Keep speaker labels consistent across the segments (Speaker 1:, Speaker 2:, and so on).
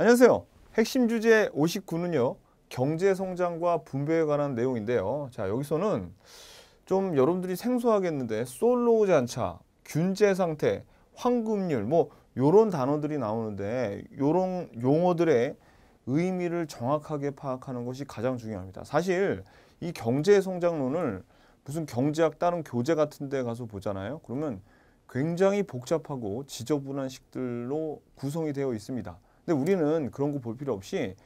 Speaker 1: 안녕하세요. 핵심 주제 59는요. 경제 성장과 분배에 관한 내용인데요. 자, 여기서는 좀 여러분들이 생소하겠는데 솔로 잔차, 균제 상태, 황금률 뭐 요런 단어들이 나오는데 요런 용어들의 의미를 정확하게 파악하는 것이 가장 중요합니다. 사실 이 경제 성장론을 무슨 경제학 다른 교재 같은 데 가서 보잖아요. 그러면 굉장히 복잡하고 지저분한 식들로 구성이 되어 있습니다. 근데 우리는 그런 거 볼 필요 없이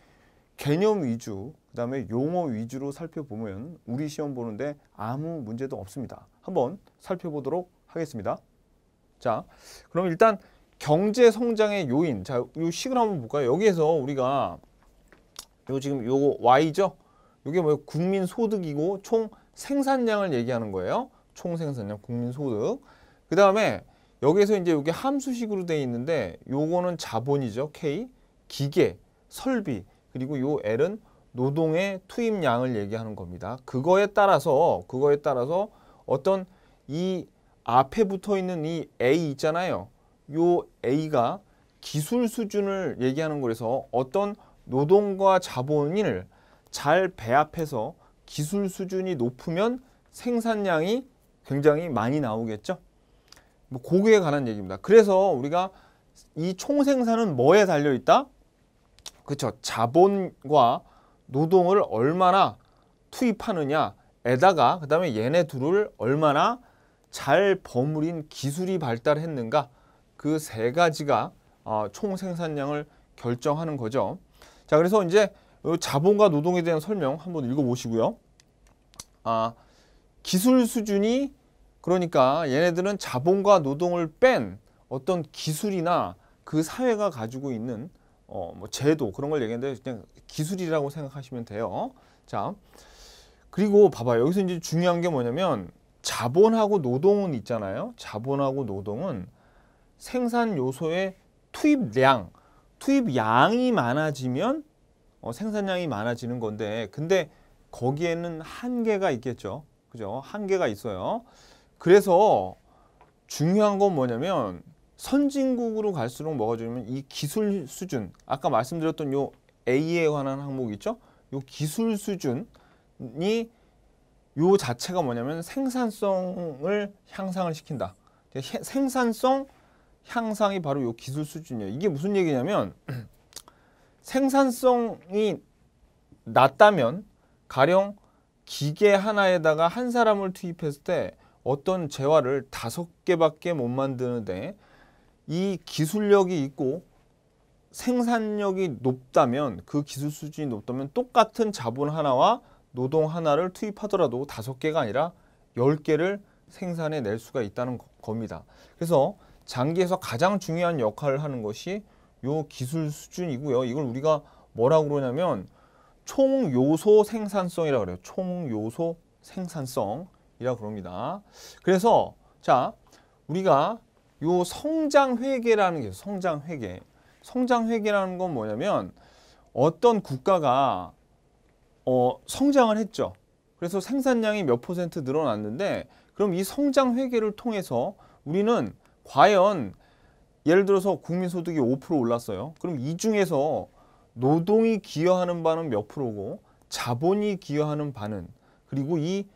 Speaker 1: 개념 위주, 그다음에 용어 위주로 살펴보면 우리 시험 보는데 아무 문제도 없습니다. 한번 살펴보도록 하겠습니다. 자, 그럼 일단 경제 성장의 요인. 자, 요 식을 한번 볼까요? 여기에서 우리가 요 지금 요거 Y죠? 요게 뭐예요? 국민 소득이고 총 생산량을 얘기하는 거예요. 총 생산량, 국민 소득. 그다음에 여기서 이제 이게 함수식으로 되어 있는데 요거는 자본이죠. K. 기계, 설비, 그리고 요 L은 노동의 투입량을 얘기하는 겁니다. 그거에 따라서 그거에 따라서 어떤 이 앞에 붙어 있는 이 A 있잖아요. 요 A가 기술 수준을 얘기하는 거라서 어떤 노동과 자본을 잘 배합해서 기술 수준이 높으면 생산량이 굉장히 많이 나오겠죠. 뭐기에 관한 얘기입니다. 그래서 우리가 이 총생산은 뭐에 달려 있다? 그렇죠. 자본과 노동을 얼마나 투입하느냐에다가 그다음에 얘네 둘을 얼마나 잘 버무린 기술이 발달했는가 그 세 가지가 어, 총 생산량을 결정하는 거죠. 자 그래서 이제 자본과 노동에 대한 설명 한번 읽어보시고요. 아 기술 수준이 그러니까 얘네들은 자본과 노동을 뺀 어떤 기술이나 그 사회가 가지고 있는 어, 뭐 제도 그런 걸얘기하는데 그냥 기술이라고 생각하시면 돼요. 자, 그리고 봐봐 여기서 이제 중요한 게 뭐냐면 자본하고 노동은 있잖아요. 자본하고 노동은 생산 요소의 투입량, 투입양이 많아지면 어, 생산량이 많아지는 건데 근데 거기에는 한계가 있겠죠. 그죠? 한계가 있어요. 그래서 중요한 건 뭐냐면 선진국으로 갈수록 뭐가 줄면 이 기술 수준 아까 말씀드렸던 요 A에 관한 항목 있죠? 요 기술 수준이 요 자체가 뭐냐면 생산성을 향상을 시킨다. 그러니까 생산성 향상이 바로 요 기술 수준이에요. 이게 무슨 얘기냐면 생산성이 낮다면 가령 기계 하나에다가 한 사람을 투입했을 때 어떤 재화를 다섯 개밖에 못 만드는데 이 기술력이 있고 생산력이 높다면 그 기술 수준이 높다면 똑같은 자본 하나와 노동 하나를 투입하더라도 다섯 개가 아니라 열개를 생산해 낼 수가 있다는 겁니다. 그래서 장기에서 가장 중요한 역할을 하는 것이 요 기술 수준이고요. 이걸 우리가 뭐라고 그러냐면 총요소 생산성이라고 그래요. 총요소 생산성. 이라고 그럽니다. 그래서 자 우리가 요 성장회계라는 게 성장회계. 성장회계라는 건 뭐냐면 어떤 국가가 어, 성장을 했죠. 그래서 생산량이 몇 퍼센트 늘어났는데 그럼 이 성장회계를 통해서 우리는 과연 예를 들어서 국민소득이 5% 올랐어요. 그럼 이 중에서 노동이 기여하는 바는 몇 프로고 자본이 기여하는 바는 그리고 이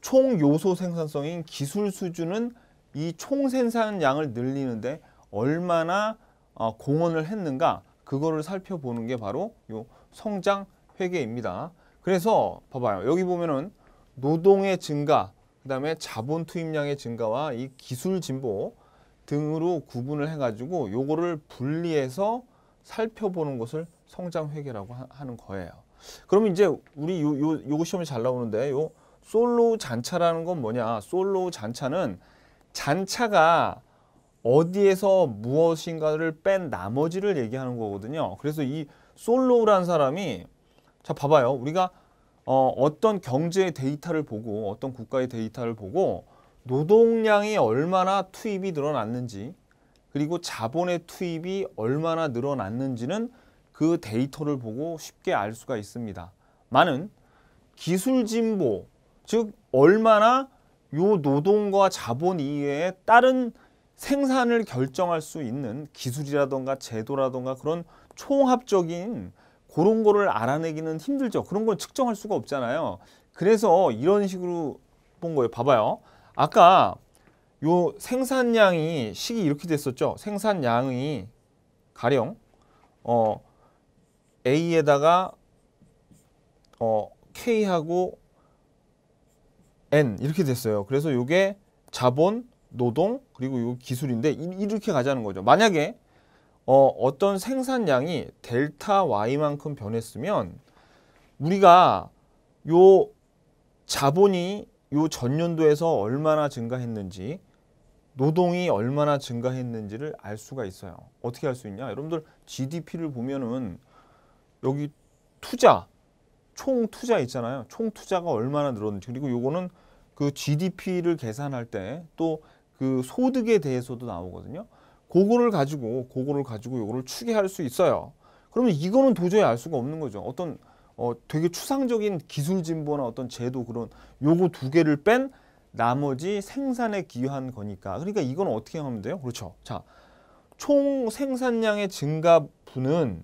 Speaker 1: 총 요소 생산성인 기술 수준은 이 총 생산량을 늘리는데 얼마나 어, 공헌을 했는가 그거를 살펴보는 게 바로 요 성장 회계입니다. 그래서 봐봐요. 여기 보면은 노동의 증가, 그다음에 자본 투입량의 증가와 이 기술 진보 등으로 구분을 해가지고 요거를 분리해서 살펴보는 것을 성장 회계라고 하, 는 거예요. 그러면 이제 우리 요, 요 요거 시험에잘 나오는데 요 솔로 잔차라는 건 뭐냐? 솔로 잔차는 잔차가 어디에서 무엇인가를 뺀 나머지를 얘기하는 거거든요. 그래서 이 솔로라는 사람이 자 봐봐요. 우리가 어, 어떤 경제 데이터를 보고 어떤 국가의 데이터를 보고 노동량이 얼마나 투입이 늘어났는지 그리고 자본의 투입이 얼마나 늘어났는지는 그 데이터를 보고 쉽게 알 수가 있습니다. 많은 기술 진보, 즉 얼마나 요 노동과 자본 이외에 다른 생산을 결정할 수 있는 기술이라던가 제도라던가 그런 총합적인 그런 거를 알아내기는 힘들죠. 그런 걸 측정할 수가 없잖아요. 그래서 이런 식으로 본 거예요. 봐봐요. 아까 요 생산량이 식이 이렇게 됐었죠. 생산량이 가령 어 A에다가 어 K하고 N 이렇게 됐어요. 그래서 이게 자본, 노동, 그리고 요 기술인데 이렇게 가자는 거죠. 만약에 어, 어떤 생산량이 델타 Y만큼 변했으면 우리가 요 자본이 요 전년도에서 얼마나 증가했는지 노동이 얼마나 증가했는지를 알 수가 있어요. 어떻게 알 수 있냐? 여러분들 GDP를 보면은 여기 투자, 총 투자 있잖아요. 총 투자가 얼마나 늘었는지 그리고 요거는 그 GDP를 계산할 때 또 그 소득에 대해서도 나오거든요. 그거를 가지고 그거를 가지고 요거를 추계할 수 있어요. 그러면 이거는 도저히 알 수가 없는 거죠. 어떤 어 되게 추상적인 기술 진보나 어떤 제도 그런 요거 두 개를 뺀 나머지 생산에 기여한 거니까. 그러니까 이건 어떻게 하면 돼요? 그렇죠. 자, 총 생산량의 증가분은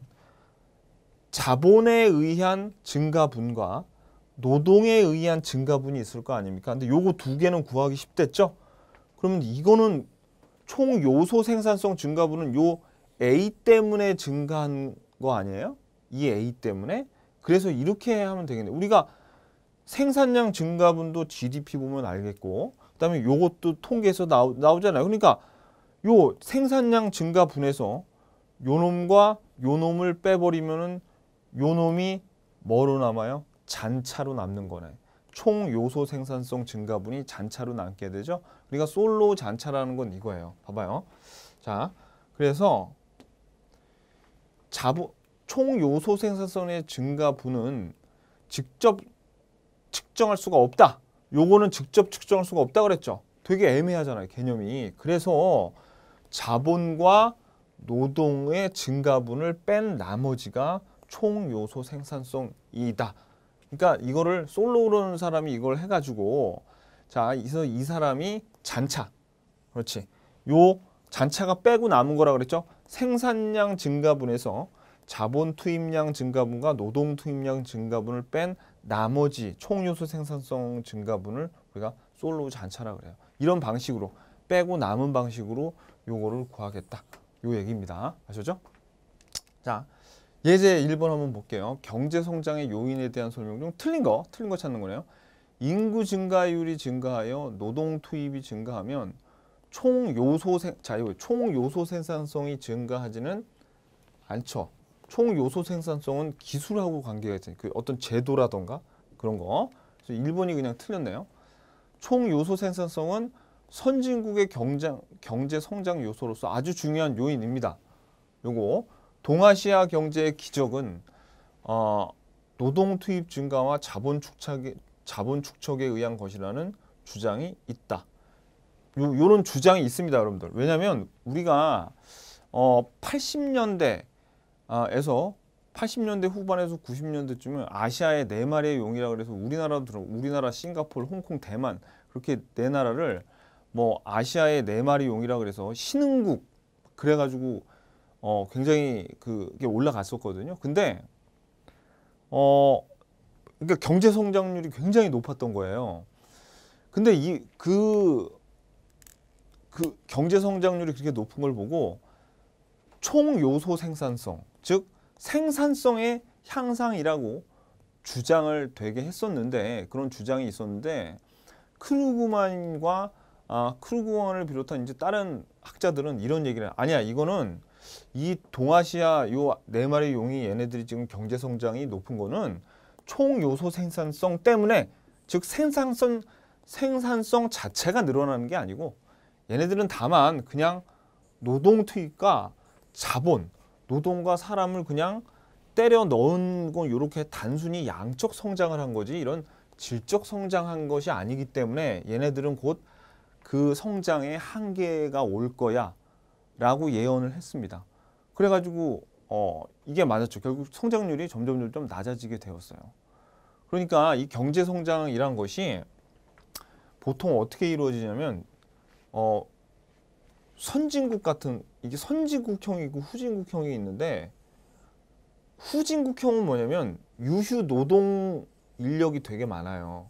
Speaker 1: 자본에 의한 증가분과 노동에 의한 증가분이 있을 거 아닙니까? 근데 요거 두 개는 구하기 쉽댔죠? 그러면 이거는 총 요소 생산성 증가분은 요 A 때문에 증가한 거 아니에요? 이 A 때문에? 그래서 이렇게 하면 되겠네. 우리가 생산량 증가분도 GDP 보면 알겠고 그다음에 요것도 통계에서 나오, 나오잖아요. 그러니까 요 생산량 증가분에서 요 놈과 요 놈을 빼버리면은 요 놈이 뭐로 남아요? 잔차로 남는 거네. 총 요소 생산성 증가분이 잔차로 남게 되죠. 우리가 그러니까 솔로 잔차라는 건 이거예요. 봐봐요. 자, 그래서 자부, 총 요소 생산성의 증가분은 직접 측정할 수가 없다. 요거는 직접 측정할 수가 없다 그랬죠. 되게 애매하잖아요. 개념이. 그래서 자본과 노동의 증가분을 뺀 나머지가 총 요소 생산성이다. 그러니까 이거를 솔로로는 사람이 이걸 해가지고 자, 그서이 사람이 잔차, 그렇지. 요 잔차가 빼고 남은 거라 그랬죠. 생산량 증가분에서 자본 투입량 증가분과 노동 투입량 증가분을 뺀 나머지 총요소 생산성 증가분을 우리가 솔로 잔차라 그래요. 이런 방식으로 빼고 남은 방식으로 요거를 구하겠다. 요 얘기입니다. 아셨죠? 자, 예제 1번 한번 볼게요. 경제 성장의 요인에 대한 설명 중 틀린 거, 틀린 거 찾는 거네요. 인구 증가율이 증가하여 노동 투입이 증가하면 총 요소 생, 자, 이거 총 요소 생산성이 증가하지는 않죠. 총 요소 생산성은 기술하고 관계가 있잖아요그 어떤 제도라던가 그런 거. 그래서 1번이 그냥 틀렸네요. 총 요소 생산성은 선진국의 경제 경제 성장 요소로서 아주 중요한 요인입니다. 요거 동아시아 경제의 기적은 어, 노동 투입 증가와 자본 축착에 자본 축척에 의한 것이라는 주장이 있다. 요, 요런 주장이 있습니다, 여러분들. 왜냐하면 우리가 어, 80년대에서 80년대 후반에서 9 0년대쯤에 아시아의 네 마리의 용이라 그래서 우리나라 들어 우리나라, 싱가포르, 홍콩, 대만 그렇게 네 나라를 뭐 아시아의 네 마리 용이라 그래서 신흥국 그래가지고 어, 굉장히 그게 올라갔었거든요. 근데 어, 그러니까 경제 성장률이 굉장히 높았던 거예요. 근데 이 그그 그 경제 성장률이 그렇게 높은 걸 보고 총 요소 생산성, 즉 생산성의 향상이라고 주장을 되게 했었는데 그런 주장이 있었는데 크루그만과 아, 크루그만을 비롯한 이제 다른 학자들은 이런 얘기를 아니야 이거는 이 동아시아 요 네 마리 용이 얘네들이 지금 경제 성장이 높은 거는 총 요소 생산성 때문에 즉 생산성 생산성 자체가 늘어나는 게 아니고 얘네들은 다만 그냥 노동 투입과 자본, 노동과 사람을 그냥 때려 넣은 건 이렇게 단순히 양적 성장을 한 거지 이런 질적 성장한 것이 아니기 때문에 얘네들은 곧 그 성장의 한계가 올 거야. 라고 예언을 했습니다. 그래가지고 어, 이게 맞았죠. 결국 성장률이 점점 점점 낮아지게 되었어요. 그러니까 이 경제 성장이란 것이 보통 어떻게 이루어지냐면 어, 선진국 같은 이게 선진국형이고 후진국형이 있는데 후진국형은 뭐냐면 유휴 노동 인력이 되게 많아요.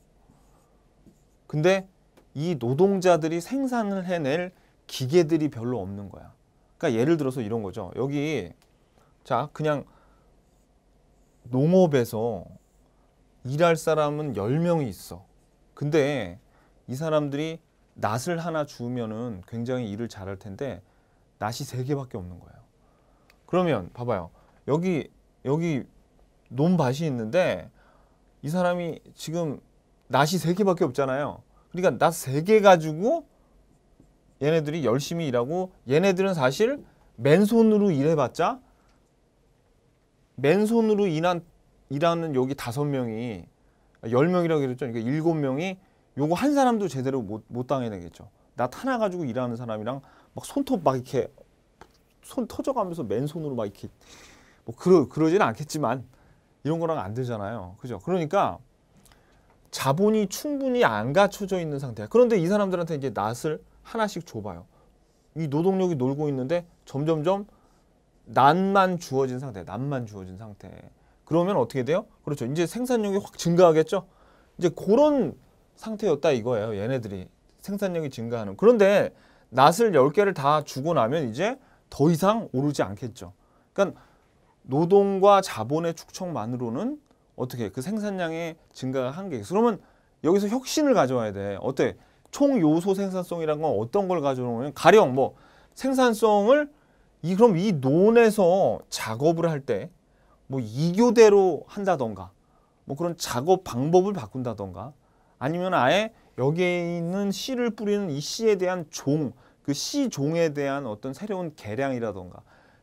Speaker 1: 근데 이 노동자들이 생산을 해낼 기계들이 별로 없는 거야. 그러니까 예를 들어서 이런 거죠. 여기 자 그냥 농업에서 일할 사람은 10명이 있어. 근데 이 사람들이 낫을 하나 주면은 굉장히 일을 잘할 텐데 낫이 3개밖에 없는 거예요. 그러면 봐봐요. 여기 여기 논밭이 있는데 이 사람이 지금 낫이 3개밖에 없잖아요. 그러니까 낫 3개 가지고 얘네들이 열심히 일하고 얘네들은 사실 맨손으로 일해봤자 맨손으로 일한, 일하는 여기 다섯 명이 열명이라고 그랬죠. 그러니까 일곱 명이 요거 한 사람도 제대로 못, 못 당해내겠죠. 나타나 가지고 일하는 사람이랑 막 손톱 막 이렇게 손 터져가면서 맨손으로 막 이렇게 뭐 그러, 그러지는 않겠지만 이런 거랑 안 되잖아요. 그죠? 그러니까 자본이 충분히 안 갖춰져 있는 상태야. 그런데 이 사람들한테 이제 낯을 하나씩 줘봐요. 이 노동력이 놀고 있는데 점점점 난만 주어진 상태, 난만 주어진 상태. 그러면 어떻게 돼요? 그렇죠. 이제 생산력이 확 증가하겠죠. 이제 그런 상태였다 이거예요. 얘네들이 생산력이 증가하는. 그런데 낫을 열개를다 주고 나면 이제 더 이상 오르지 않겠죠. 그러니까 노동과 자본의 축적만으로는 어떻게 그 생산량의 증가가 한계 그러면 여기서 혁신을 가져와야 돼. 어때? 총 요소 생산성이란 건 어떤 걸 가져오냐면 가령 뭐 생산성을 이 그럼 이 논에서 작업을 할 때 뭐 이교대로 한다던가 뭐 그런 작업 방법을 바꾼다던가 아니면 아예 여기에 있는 씨를 뿌리는 이 씨에 대한 종, 그 씨 종에 대한 어떤 새로운 개량이라던가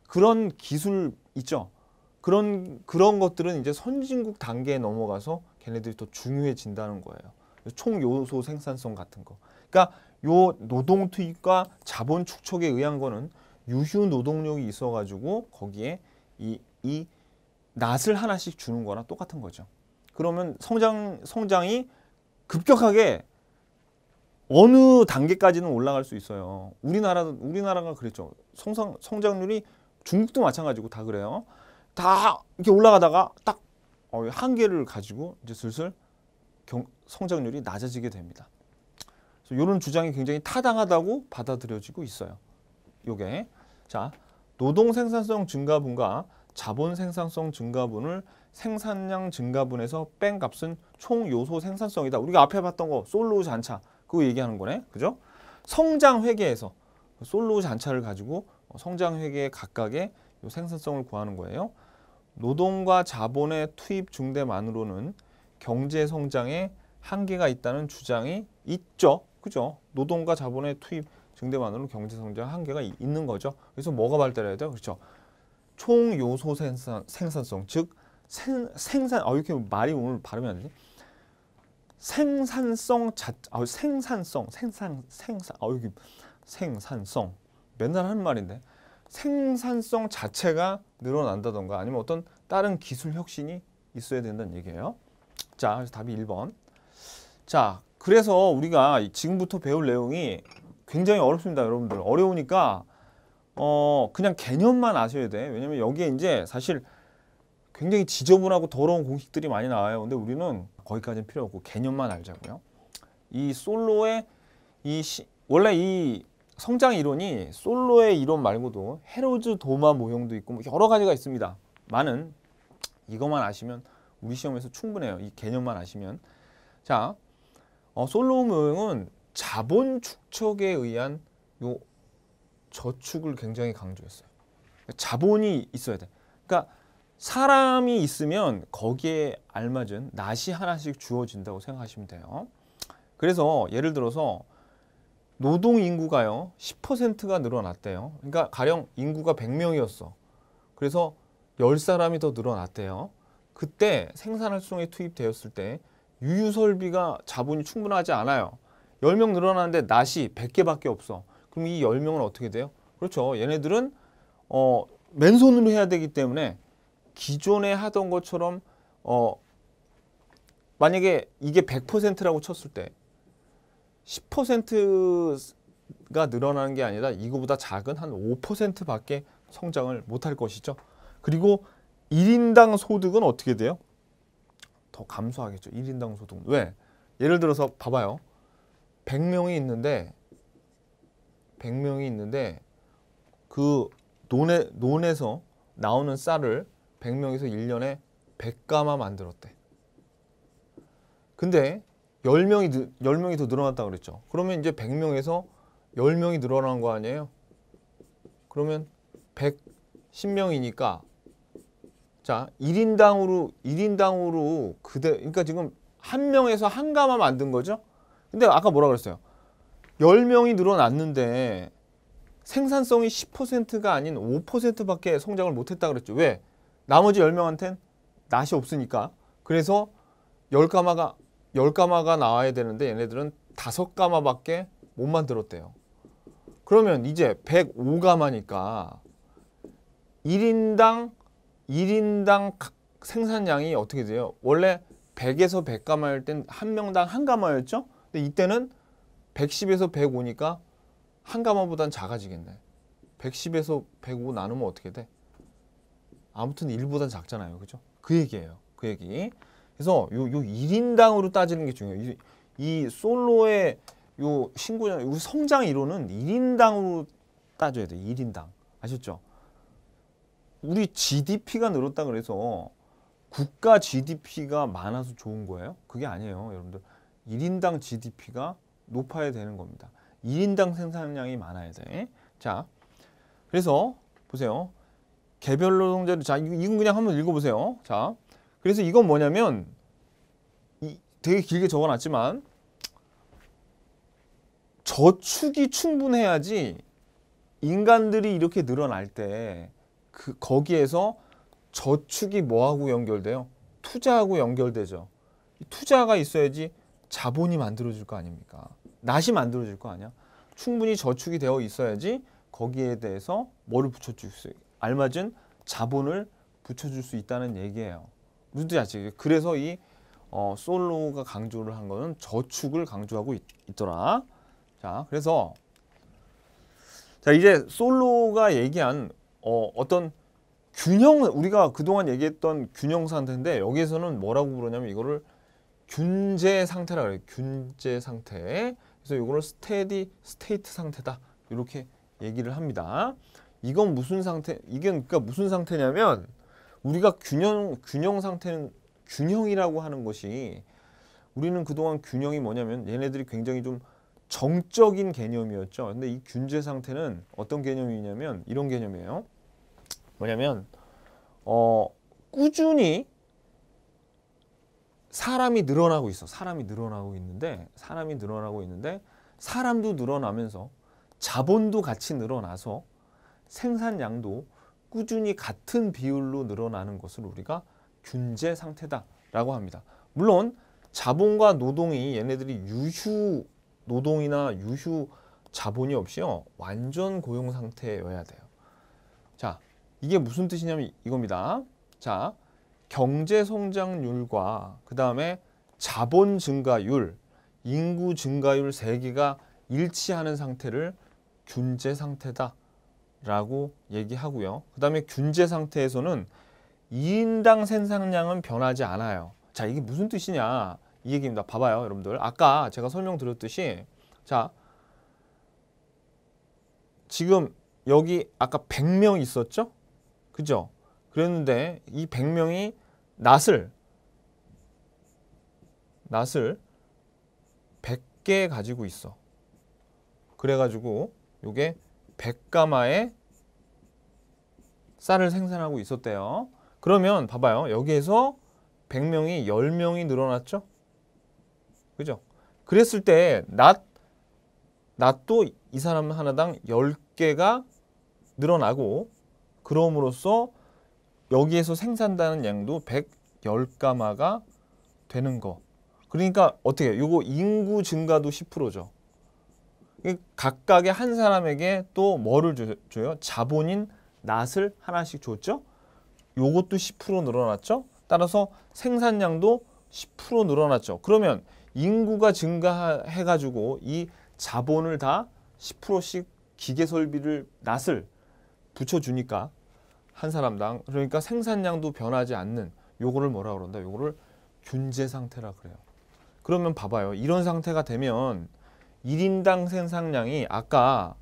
Speaker 1: 그런 기술 있죠. 그런 그런 것들은 이제 선진국 단계에 넘어가서 걔네들이 더 중요해진다는 거예요. 총 요소 생산성 같은 거. 그러니까 요 노동 투입과 자본 축적에 의한 거는 유휴 노동력이 있어가지고 거기에 이, 이 낫을 하나씩 주는 거나 똑같은 거죠. 그러면 성장, 성장이 급격하게 어느 단계까지는 올라갈 수 있어요. 우리나라도, 우리나라가 그랬죠. 성상, 성장률이 중국도 마찬가지고 다 그래요. 다 이렇게 올라가다가 딱 어, 한계를 가지고 이제 슬슬 경, 성장률이 낮아지게 됩니다. 이런 주장이 굉장히 타당하다고 받아들여지고 있어요. 요게 자 노동 생산성 증가분과 자본 생산성 증가분을 생산량 증가분에서 뺀 값은 총 요소 생산성이다. 우리가 앞에 봤던 거 솔로우 잔차 그거 얘기하는 거네. 그죠? 성장 회계에서 솔로우 잔차를 가지고 성장 회계 각각의 생산성을 구하는 거예요. 노동과 자본의 투입 중대만으로는 경제 성장에 한계가 있다는 주장이 있죠. 그죠? 노동과 자본의 투입 증대만으로 경제 성장 한계가 있는 거죠. 그래서 뭐가 발달해야 돼요? 그렇죠. 총 요소 생산, 생산성, 즉 생, 생산, 아 이렇게 말이 오늘 발음이 안 되네. 생산성 자, 아 생산성, 생산, 생산, 아 여기 생산성 맨날 하는 말인데 생산성 자체가 늘어난다던가 아니면 어떤 다른 기술 혁신이 있어야 된다는 얘기예요. 자, 그래서 답이 1번. 자, 그래서 우리가 지금부터 배울 내용이 굉장히 어렵습니다, 여러분들. 어려우니까 어, 그냥 개념만 아셔야 돼. 왜냐면 여기에 이제 사실 굉장히 지저분하고 더러운 공식들이 많이 나와요. 근데 우리는 거기까지는 필요 없고 개념만 알자고요. 이 솔로의 이 시, 원래 이 성장 이론이 솔로의 이론 말고도 헤로즈 도마 모형도 있고 뭐 여러 가지가 있습니다. 많은 이것만 아시면 우리 시험에서 충분해요. 이 개념만 아시면. 자, 어, 솔로음 응은 자본 축적에 의한 요 저축을 굉장히 강조했어요. 자본이 있어야 돼. 그러니까 사람이 있으면 거기에 알맞은 낫이 하나씩 주어진다고 생각하시면 돼요. 그래서 예를 들어서 노동 인구가요 10%가 늘어났대요. 그러니까 가령 인구가 100명이었어. 그래서 10사람이 더 늘어났대요. 그때 생산 활성에 투입되었을 때 유유 설비가 자본이 충분하지 않아요. 10명 늘어나는데 낫이 100개밖에 없어. 그럼 이 10명은 어떻게 돼요? 그렇죠. 얘네들은 어, 맨손으로 해야 되기 때문에 기존에 하던 것처럼 어, 만약에 이게 100%라고 쳤을 때 10%가 늘어나는 게 아니라 이거보다 작은 한 5%밖에 성장을 못할 것이죠. 그리고 1인당 소득은 어떻게 돼요? 더 감소하겠죠. 1인당 소득. 왜? 예를 들어서 봐봐요. 100명이 있는데 100명이 있는데 그 논에, 논에서 나오는 쌀을 100명에서 1년에 100가마 만들었대. 근데 10명이, 10명이 더늘어났다 그랬죠. 그러면 이제 100명에서 10명이 늘어난 거 아니에요? 그러면 110명이니까 자, 1인당으로 1인당으로 그대 그러니까 지금 한 명에서 한 가마 만든 거죠? 근데 아까 뭐라 그랬어요? 10명이 늘어났는데 생산성이 10%가 아닌 5%밖에 성장을 못 했다 그랬죠. 왜? 나머지 10명한텐 낫이 없으니까. 그래서 10가마가 10가마가 나와야 되는데 얘네들은 5가마밖에 못 만들었대요. 그러면 이제 105가마니까 1인당 1인당 생산량이 어떻게 돼요? 원래 100에서 100가마 일땐 한 명당 한 가마였죠? 근데 이때는 110에서 105니까 한 가마보단 작아지겠네. 110에서 105 나누면 어떻게 돼? 아무튼 1보단 작잖아요. 그죠? 그 얘기예요. 그 얘기. 그래서 요, 요 1인당으로 따지는 게 중요해요. 이, 이 솔로의 요 신고장, 요 성장 이론은 1인당으로 따져야 돼요. 1인당. 아셨죠? 우리 GDP가 늘었다 그래서 국가 GDP가 많아서 좋은 거예요? 그게 아니에요. 여러분들 1인당 GDP가 높아야 되는 겁니다. 1인당 생산량이 많아야 돼. 자, 그래서 보세요. 개별 노동자들자 이건 그냥 한번 읽어보세요. 자, 그래서 이건 뭐냐면 이, 되게 길게 적어놨지만 저축이 충분해야지 인간들이 이렇게 늘어날 때그 거기에서 저축이 뭐하고 연결돼요? 투자하고 연결되죠. 투자가 있어야지 자본이 만들어질 거 아닙니까? 낫이 만들어질 거 아니야? 충분히 저축이 되어 있어야지 거기에 대해서 뭐를 붙여줄 수 알맞은 자본을 붙여줄 수 있다는 얘기예요. 무슨 아시죠? 그래서 이 어, 솔로가 강조를 한 거는 저축을 강조하고 있, 더라 자, 그래서 자 이제 솔로가 얘기한 어, 어떤 균형 우리가 그동안 얘기했던 균형 상태인데 여기에서는 뭐라고 부르냐면 이거를 균제 상태라 그래요. 균제 상태. 그래서 이거를 스테디 스테이트 상태다. 이렇게 얘기를 합니다. 이건 무슨 상태? 이게 그러니까 무슨 상태냐면 우리가 균형 균형 상태는 균형이라고 하는 것이 우리는 그동안 균형이 뭐냐면 얘네들이 굉장히 좀 정적인 개념이었죠. 근데 이 균제 상태는 어떤 개념이냐면 이런 개념이에요. 뭐냐면 어 꾸준히 사람이 늘어나고 있어. 사람이 늘어나고 있는데 사람이 늘어나고 있는데 사람도 늘어나면서 자본도 같이 늘어나서 생산량도 꾸준히 같은 비율로 늘어나는 것을 우리가 균제 상태다라고 합니다. 물론 자본과 노동이 얘네들이 유휴 노동이나 유휴 자본이 없이요. 완전 고용 상태여야 돼요. 자, 이게 무슨 뜻이냐면 이겁니다. 자, 경제 성장률과 그 다음에 자본 증가율, 인구 증가율 세 개가 일치하는 상태를 균제 상태다 라고 얘기하고요. 그 다음에 균제 상태에서는 2인당 생산량은 변하지 않아요. 자 이게 무슨 뜻이냐 이 얘기입니다. 봐봐요 여러분들 아까 제가 설명드렸듯이 자 지금 여기 아까 100명 있었죠? 그죠? 그랬는데 이 100명이 낫을 낫을 100개 가지고 있어. 그래가지고 요게 100가마의 쌀을 생산하고 있었대요. 그러면 봐봐요. 여기에서 100명이 10명이 늘어났죠? 그죠? 그랬을 때 낫, 낫도 이 사람 하나당 10개가 늘어나고 그럼으로써 여기에서 생산되는 양도 110가마가 되는 거. 그러니까 어떻게 이거 인구 증가도 10%죠. 각각의 한 사람에게 또 뭐를 줘요? 자본인 낫을 하나씩 줬죠. 요것도 10% 늘어났죠. 따라서 생산량도 10% 늘어났죠. 그러면 인구가 증가해가지고 이 자본을 다 10%씩 기계 설비를 낫을 붙여주니까 한 사람당 그러니까 생산량도 변하지 않는 요거를 뭐라 그런다? 요거를 균제 상태라 그래요. 그러면 봐봐요. 이런 상태가 되면 1인당 생산량이 아까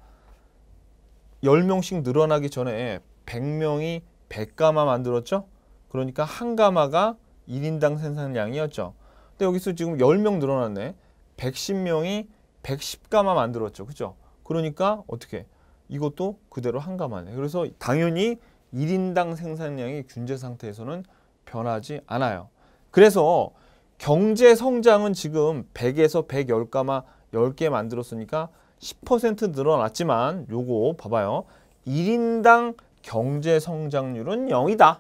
Speaker 1: 10명씩 늘어나기 전에 100명이 100가마 만들었죠? 그러니까 한 가마가 1인당 생산량이었죠. 근데 여기서 지금 10명 늘어났네. 110명이 110가마 만들었죠. 그죠? 그러니까 어떻게 이것도 그대로 한가만해. 그래서 당연히 1인당 생산량이 균제 상태에서는 변하지 않아요. 그래서 경제 성장은 지금 100에서 110가마 10개 만들었으니까 10% 늘어났지만 요거 봐봐요. 1인당 경제 성장률은 0이다.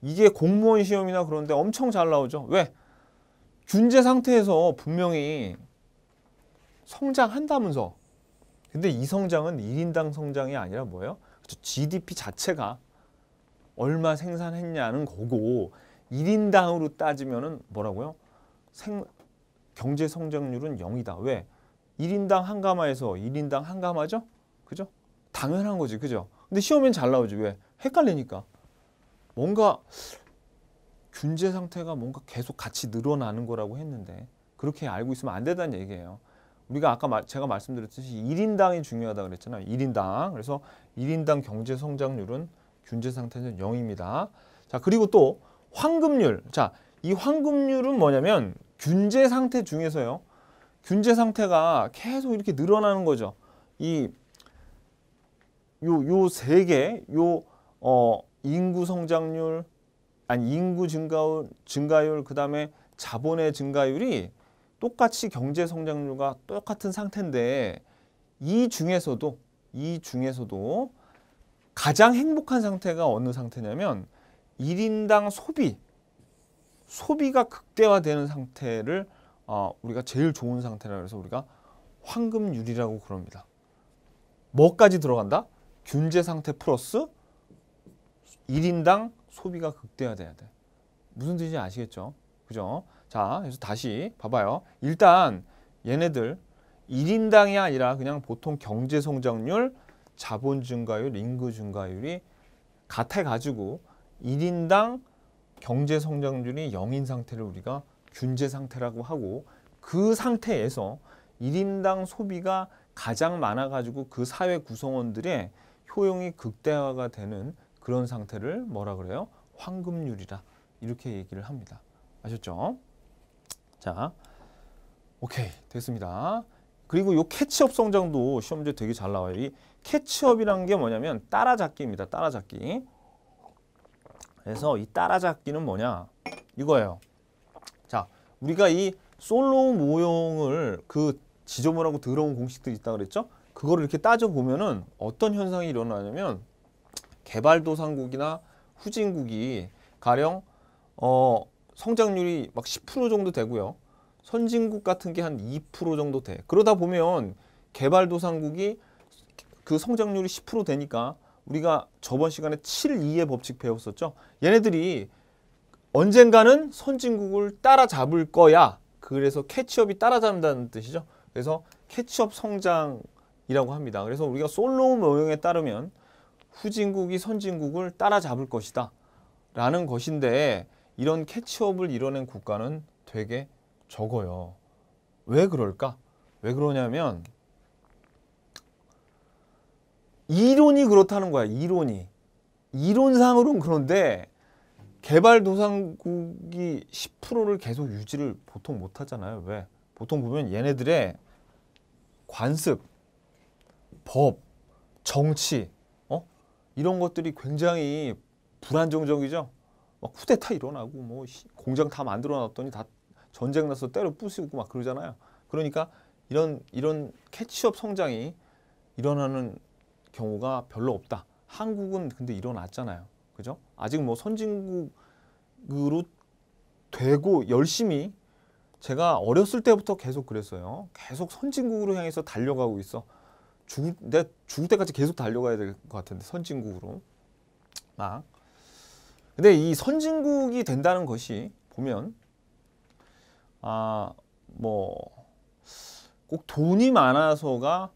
Speaker 1: 이게 공무원 시험이나 그런데 엄청 잘 나오죠. 왜? 균제 상태에서 분명히 성장한다면서 근데 이 성장은 1인당 성장이 아니라 뭐예요? GDP 그렇죠. 자체가 얼마 생산했냐는 거고 1인당으로 따지면은 뭐라고요? 생, 경제 성장률은 0이다. 왜? 1인당 한 가마에서 1인당 한 가마죠? 그죠? 당연한 거지. 그죠? 근데 시험엔 잘 나오지. 왜? 헷갈리니까. 뭔가 균제 상태가 뭔가 계속 같이 늘어나는 거라고 했는데 그렇게 알고 있으면 안 된다는 얘기예요. 우리가 아까 말, 제가 말씀드렸듯이 1인당이 중요하다고 그랬잖아요. 1인당 그래서 1인당 경제 성장률은 균제 상태는 0입니다 자, 그리고 또 환급률. 자, 이 환급률은 뭐냐면 균제 상태 중에서요. 균제 상태가 계속 이렇게 늘어나는 거죠. 이요요세 개, 요어 인구 성장률 아니 인구 증가율 증가율 그다음에 자본의 증가율이 똑같이 경제 성장률과 똑같은 상태인데 이 중에서도 이 중에서도 가장 행복한 상태가 어느 상태냐면 1인당 소비 소비가 극대화되는 상태를 어, 우리가 제일 좋은 상태라 그래서 우리가 황금율이라고 그럽니다. 뭐까지 들어간다? 균제 상태 플러스 1인당 소비가 극대화돼야 돼. 무슨 뜻인지 아시겠죠? 그죠? 자, 그래서 다시 봐봐요. 일단 얘네들 1인당이 아니라 그냥 보통 경제성장률, 자본 증가율, 인구 증가율이 같아가지고 1인당 경제성장률이 0인 상태를 우리가 균제 상태라고 하고 그 상태에서 1인당 소비가 가장 많아가지고 그 사회 구성원들의 효용이 극대화가 되는 그런 상태를 뭐라 그래요? 황금률이라 이렇게 얘기를 합니다. 아셨죠? 자, 오케이 됐습니다. 그리고 요 캐치업 성장도 시험 문제 되게 잘 나와요. 이 캐치업이란 게 뭐냐면 따라잡기입니다. 따라잡기. 그래서 이 따라잡기는 뭐냐 이거예요. 자, 우리가 이 솔로 모형을 그 지저분하고 더러운 공식들이 있다 그랬죠? 그거를 이렇게 따져보면은 어떤 현상이 일어나냐면 개발도상국이나 후진국이 가령 어 성장률이 막 10% 정도 되고요. 선진국 같은 게 한 2% 정도 돼. 그러다 보면 개발도상국이 그 성장률이 10% 되니까 우리가 저번 시간에 7, 2의 법칙 배웠었죠. 얘네들이 언젠가는 선진국을 따라잡을 거야. 그래서 캐치업이 따라잡는다는 뜻이죠. 그래서 캐치업 성장이라고 합니다. 그래서 우리가 솔로움 모형에 따르면 후진국이 선진국을 따라잡을 것이다. 라는 것인데 이런 캐치업을 이뤄낸 국가는 되게 적어요. 왜 그럴까? 왜 그러냐면 이론이 그렇다는 거야. 이론이. 이론상으로는 그런데 개발도상국이 10%를 계속 유지를 보통 못 하잖아요. 왜? 보통 보면 얘네들의 관습, 법, 정치 어? 이런 것들이 굉장히 불안정적이죠. 막 쿠데타 일어나고 뭐 공장 다 만들어 놨더니 다 전쟁 나서 때려 부수고 막 그러잖아요. 그러니까 이런 이런 캐치업 성장이 일어나는 경우가 별로 없다. 한국은 근데 일어났잖아요. 그죠? 아직 뭐 선진국으로 되고 열심히 제가 어렸을 때부터 계속 그랬어요. 계속 선진국으로 향해서 달려가고 있어. 죽내 죽을 때까지 계속 달려가야 될 것 같은데 선진국으로 막 아, 근데 이 선진국이 된다는 것이 보면 아뭐꼭 돈이 많아서가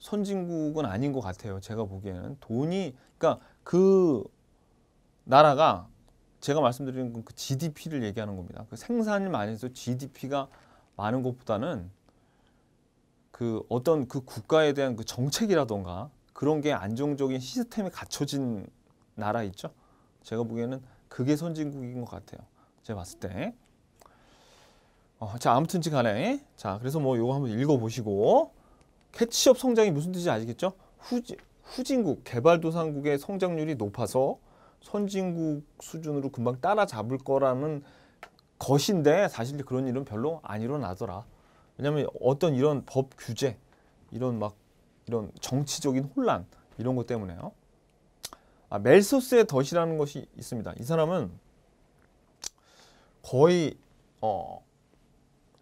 Speaker 1: 선진국은 아닌 것 같아요. 제가 보기에는 돈이 그러니까 그 나라가 제가 말씀드리는 건그 GDP를 얘기하는 겁니다. 그 생산을 많이 해서 GDP가 많은 것보다는 그 어떤 그 국가에 대한 그 정책이라던가 그런 게 안정적인 시스템이 갖춰진 나라 있죠. 제가 보기에는 그게 선진국인 것 같아요. 제가 봤을 때. 어, 자 아무튼지 간에 자 그래서 뭐 요거 한번 읽어보시고 캐치업 성장이 무슨 뜻인지 아시겠죠? 후지, 후진국, 개발도상국의 성장률이 높아서 선진국 수준으로 금방 따라잡을 거라는 것인데 사실 그런 일은 별로 안 일어나더라. 왜냐면 어떤 이런 법 규제, 이런 막 이런 정치적인 혼란 이런 것 때문에요. 아, 멜소스의 덫이라는 것이 있습니다. 이 사람은 거의 어,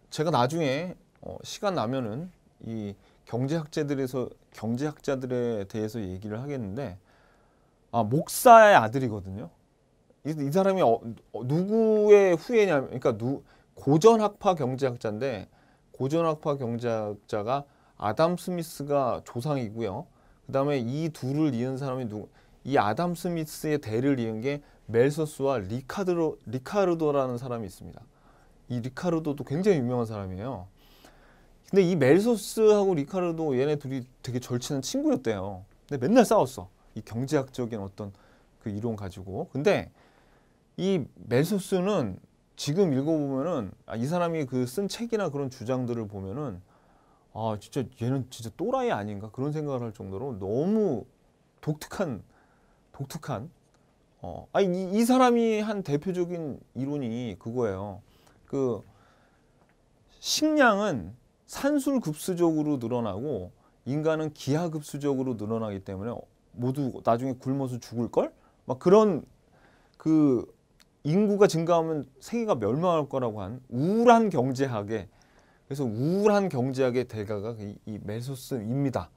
Speaker 1: 제가 나중에 어, 시간 나면은 이 경제학자들에서 경제학자들에 대해서 얘기를 하겠는데 아, 목사의 아들이거든요. 이, 이 사람이 어, 어 누구의 후예냐면 그러니까 누, 고전학파 경제학자인데 고전학파 경제학자가 아담 스미스가 조상이고요. 그다음에 이 둘을 이은 사람이 누구 이 아담 스미스의 대를 이은 게 멜서스와 리카드로, 리카르도라는 사람이 있습니다. 이 리카르도도 굉장히 유명한 사람이에요. 근데 이 멜소스하고 리카르도 얘네 둘이 되게 절친한 친구였대요. 근데 맨날 싸웠어. 이 경제학적인 어떤 그 이론 가지고. 근데 이 멜소스는 지금 읽어보면은 아, 이 사람이 그 쓴 책이나 그런 주장들을 보면은 아 진짜 얘는 진짜 또라이 아닌가 그런 생각을 할 정도로 너무 독특한 독특한 어, 아니 이, 이, 사람이 한 대표적인 이론이 그거예요. 그 식량은 산술급수적으로 늘어나고 인간은 기하급수적으로 늘어나기 때문에 모두 나중에 굶어서 죽을 걸? 막 그런 그 인구가 증가하면 세계가 멸망할 거라고 한 우울한 경제학의 그래서 우울한 경제학의 대가가 이, 이 메소스입니다.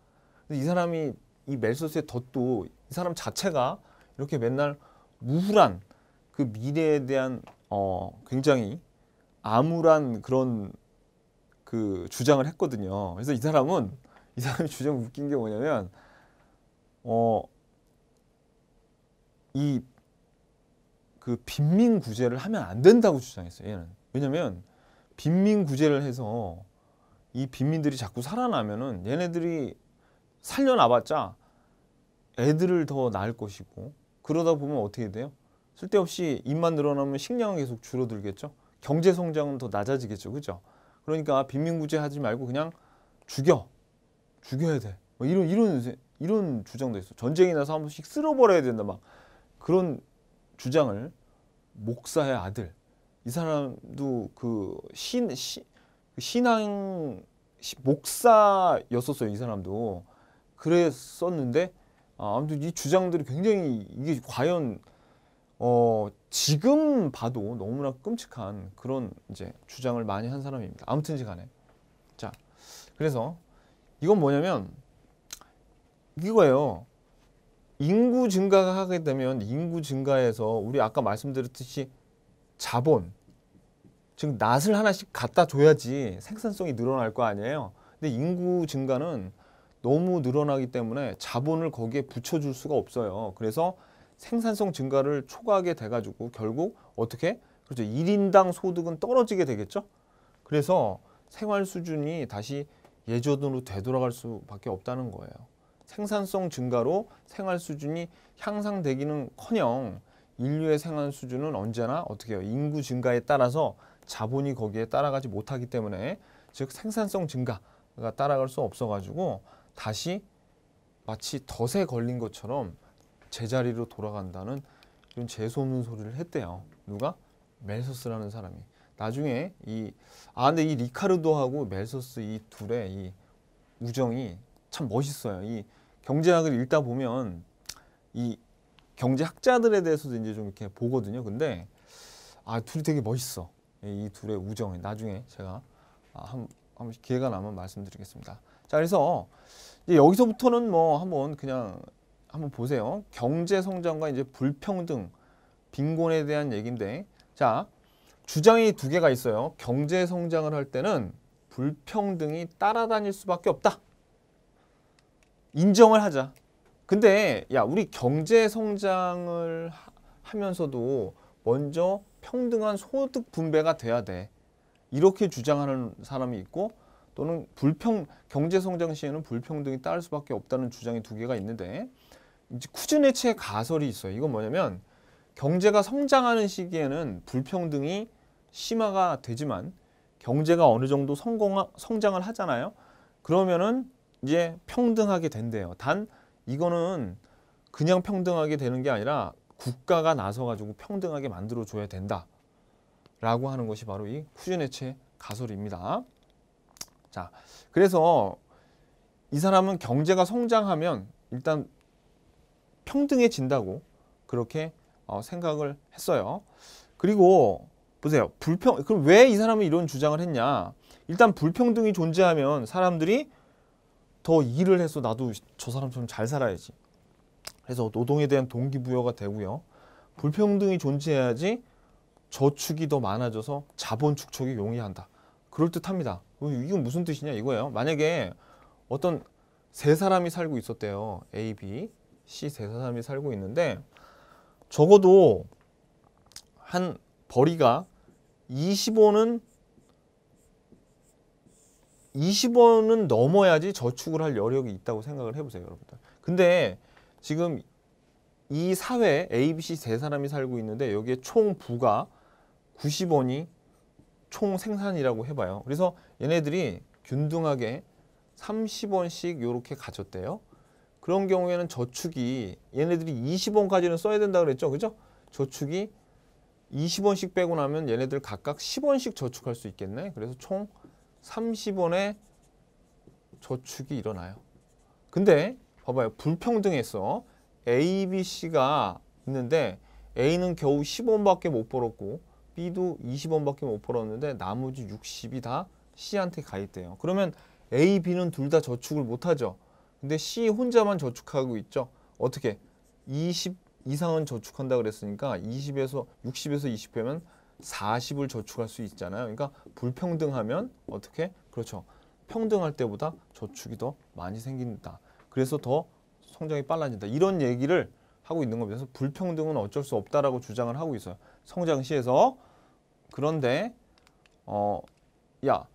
Speaker 1: 이 사람이 이 멜소스의 덫도이 사람 자체가 이렇게 맨날 우울한 그 미래에 대한 어 굉장히 암울한 그런 그 주장을 했거든요. 그래서 이 사람은 이사람이 주장 웃긴 게 뭐냐면 어 이 그 빈민 구제를 하면 안 된다고 주장했어요. 얘는 왜냐면 빈민 구제를 해서 이 빈민들이 자꾸 살아나면은 얘네들이 살려놔봤자 애들을 더 낳을 것이고 그러다 보면 어떻게 돼요? 쓸데없이 입만 늘어나면 식량은 계속 줄어들겠죠. 경제 성장은 더 낮아지겠죠. 그죠? 그러니까 아, 빈민구제 하지 말고 그냥 죽여. 죽여야 돼. 뭐 이런 이런 이런 주장도 있어. 전쟁이 나서 한 번씩 쓸어버려야 된다 막 그런 주장을 목사의 아들 이 사람도 그 신, 신 그 신앙 목사였었어요. 이 사람도 그랬었는데 아, 아무튼 이 주장들이 굉장히 이게 과연 어, 지금 봐도 너무나 끔찍한 그런 이제 주장을 많이 한 사람입니다. 아무튼지 간에. 자, 그래서 이건 뭐냐면 이거예요. 인구 증가가 하게 되면 인구 증가에서 우리 아까 말씀드렸듯이 자본, 즉 낫을 하나씩 갖다 줘야지 생산성이 늘어날 거 아니에요. 근데 인구 증가는 너무 늘어나기 때문에 자본을 거기에 붙여줄 수가 없어요. 그래서 생산성 증가를 초과하게 돼가지고 결국 어떻게? 그렇죠. 1인당 소득은 떨어지게 되겠죠. 그래서 생활 수준이 다시 예전으로 되돌아갈 수밖에 없다는 거예요. 생산성 증가로 생활 수준이 향상되기는 커녕 인류의 생활 수준은 언제나 어떻게 해요? 인구 증가에 따라서 자본이 거기에 따라가지 못하기 때문에 즉 생산성 증가가 따라갈 수 없어가지고 다시 마치 덫에 걸린 것처럼 제자리로 돌아간다는 이런 재수없는 소리를 했대요. 누가? 멜서스라는 사람이. 나중에 이 아 근데 이 리카르도하고 멜서스 이 둘의 이 우정이 참 멋있어요. 이 경제학을 읽다 보면 이 경제학자들에 대해서도 이제 좀 이렇게 보거든요. 근데 아 둘이 되게 멋있어. 이 둘의 우정이 나중에 제가 아, 한, 한 기회가 나면 말씀드리겠습니다. 자, 그래서 여기서부터는 뭐 한번 그냥 한번 보세요. 경제 성장과 이제 불평등, 빈곤에 대한 얘기인데 자, 주장이 두 개가 있어요. 경제 성장을 할 때는 불평등이 따라다닐 수밖에 없다. 인정을 하자. 근데 야, 우리 경제 성장을 하, 하면서도 먼저 평등한 소득 분배가 돼야 돼. 이렇게 주장하는 사람이 있고 또는 불평 경제 성장 시에는 불평등이 따를 수밖에 없다는 주장이 두 개가 있는데 이제 쿠즈네츠의 가설이 있어요. 이건 뭐냐면 경제가 성장하는 시기에는 불평등이 심화가 되지만 경제가 어느 정도 성공 성장을 하잖아요. 그러면은 이제 평등하게 된대요. 단 이거는 그냥 평등하게 되는 게 아니라 국가가 나서 가지고 평등하게 만들어 줘야 된다라고 하는 것이 바로 이 쿠즈네츠의 가설입니다. 자, 그래서 이 사람은 경제가 성장하면 일단 평등해진다고 그렇게 어, 생각을 했어요. 그리고 보세요. 불평 그럼 왜 이 사람은 이런 주장을 했냐? 일단 불평등이 존재하면 사람들이 더 일을 해서 나도 저 사람처럼 잘 살아야지. 그래서 노동에 대한 동기부여가 되고요. 불평등이 존재해야지 저축이 더 많아져서 자본 축적이 용이한다. 그럴듯합니다. 어, 이건 무슨 뜻이냐 이거예요. 만약에 어떤 세 사람이 살고 있었대요. A, B, C 세 사람이 살고 있는데 적어도 한 벌이가 20원은 20원은 넘어야지 저축을 할 여력이 있다고 생각을 해보세요, 여러분들. 근데 지금 이 사회 A, B, C 세 사람이 살고 있는데 여기에 총 부가 90원이 총 생산이라고 해봐요. 그래서 얘네들이 균등하게 30원씩 이렇게 가졌대요. 그런 경우에는 저축이 얘네들이 20원까지는 써야 된다 그랬죠. 그죠? 저축이 20원씩 빼고 나면 얘네들 각각 10원씩 저축할 수 있겠네. 그래서 총 30원의 저축이 일어나요. 근데 봐봐요. 불평등해서 A, B, C가 있는데 A는 겨우 10원밖에 못 벌었고 B도 20원밖에 못 벌었는데 나머지 60이 다 C한테 가 있대요. 그러면 A, B는 둘 다 저축을 못하죠. 근데 C 혼자만 저축하고 있죠. 어떻게? 20 이상은 저축한다 그랬으니까 20에서 60에서 20회면 40을 저축할 수 있잖아요. 그러니까 불평등하면 어떻게? 그렇죠. 평등할 때보다 저축이 더 많이 생긴다. 그래서 더 성장이 빨라진다. 이런 얘기를 하고 있는 겁니다. 그래서 불평등은 어쩔 수 없다라고 주장을 하고 있어요. 성장시에서 그런데 어, 야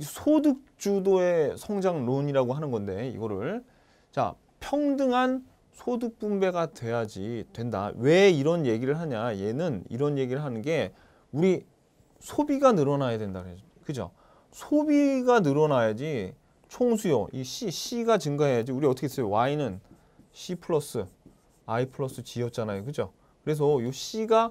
Speaker 1: 소득 주도의 성장론이라고 하는 건데 이거를 자 평등한 소득 분배가 돼야지 된다. 왜 이런 얘기를 하냐? 얘는 이런 얘기를 하는 게 우리 소비가 늘어나야 된다 그래죠. 그죠? 소비가 늘어나야지 총수요 이 C C가 증가해야지 우리 어떻게 써요? Y는 C 플러스 I 플러스 G였잖아요. 그죠? 그래서 이 C가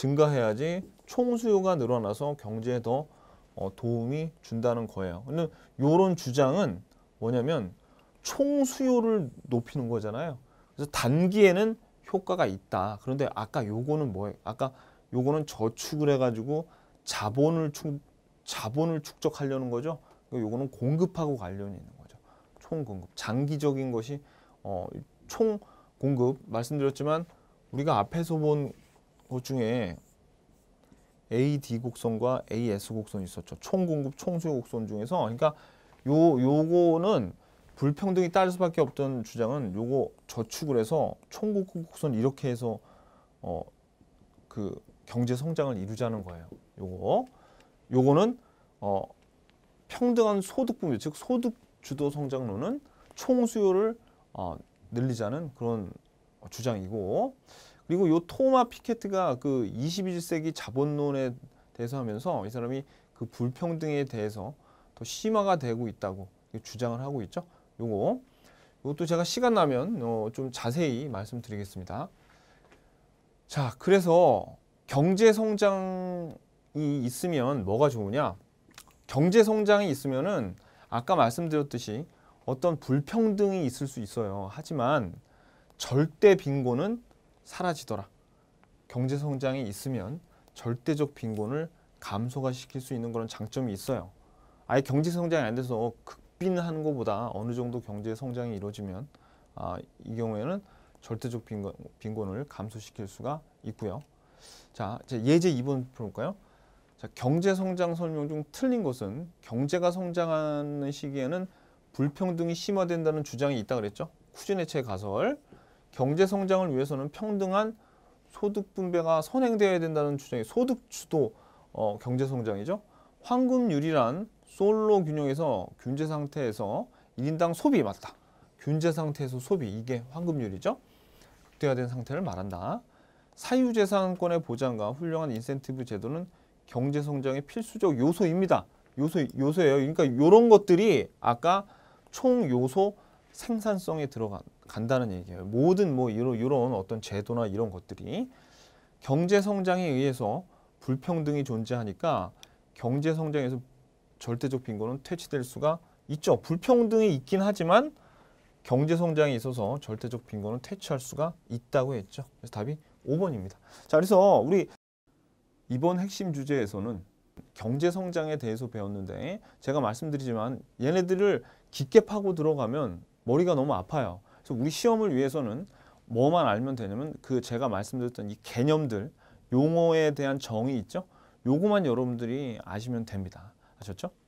Speaker 1: 증가해야지 총 수요가 늘어나서 경제에 더 어, 도움이 준다는 거예요. 근데 이런 주장은 뭐냐면 총 수요를 높이는 거잖아요. 그래서 단기에는 효과가 있다. 그런데 아까 요거는 뭐예요? 아까 요거는 저축을 해가지고 자본을 축 자본을 축적하려는 거죠. 그러니까 요거는 공급하고 관련이 있는 거죠. 총 공급, 장기적인 것이 어, 총 공급 말씀드렸지만 우리가 앞에서 본그 중에 AD 곡선과 AS 곡선이 있었죠. 총 공급, 총수요 곡선 중에서 그러니까 요 요거는 불평등이 따를 수밖에 없던 주장은 요거 저축을 해서 총 공급 곡선 이렇게 해서 어 그 경제 성장을 이루자는 거예요. 요거 요거는 어 평등한 소득 분배 즉 소득 주도 성장론은 총 수요를 어, 늘리자는 그런 주장이고 그리고 요 토마 피케트가 그 21세기 자본론에 대해서 하면서 이 사람이 그 불평등에 대해서 더 심화가 되고 있다고 주장을 하고 있죠. 요거 이것도 제가 시간 나면 어, 좀 자세히 말씀드리겠습니다. 자, 그래서 경제 성장이 있으면 뭐가 좋으냐? 경제 성장이 있으면은 아까 말씀드렸듯이 어떤 불평등이 있을 수 있어요. 하지만 절대 빈곤은 사라지더라. 경제 성장이 있으면 절대적 빈곤을 감소가 시킬 수 있는 그런 장점이 있어요. 아예 경제 성장이 안 돼서 극빈한 것보다 어느 정도 경제 성장이 이루어지면 아, 이 경우에는 절대적 빈곤, 빈곤을 감소시킬 수가 있고요. 자, 예제 2번 볼까요? 자, 경제 성장 설명 중 틀린 것은 경제가 성장하는 시기에는 불평등이 심화된다는 주장이 있다 그랬죠. 쿠즈네체 가설. 경제 성장을 위해서는 평등한 소득 분배가 선행되어야 된다는 주장이 소득 주도 어, 경제 성장이죠. 황금률이란 솔로 균형에서 균제 상태에서 1인당 소비 맞다. 균제 상태에서 소비 이게 황금률이죠. 극대화된 상태를 말한다. 사유재산권의 보장과 훌륭한 인센티브 제도는 경제 성장의 필수적 요소입니다. 요소 요소예요. 그러니까 이런 것들이 아까 총 요소 생산성에 들어간 간다는 얘기예요. 모든 뭐 이런, 이런 어떤 제도나 이런 것들이 경제 성장에 의해서 불평등이 존재하니까 경제 성장에서 절대적 빈곤은 퇴치될 수가 있죠. 불평등이 있긴 하지만 경제 성장에 있어서 절대적 빈곤은 퇴치할 수가 있다고 했죠. 그래서 답이 5번입니다. 자, 그래서 우리 이번 핵심 주제에서는 경제 성장에 대해서 배웠는데 제가 말씀드리지만 얘네들을 깊게 파고 들어가면 머리가 너무 아파요. 그래서 우리 시험을 위해서는 뭐만 알면 되냐면 그 제가 말씀드렸던 이 개념들, 용어에 대한 정의 있죠? 요거만 여러분들이 아시면 됩니다. 아셨죠?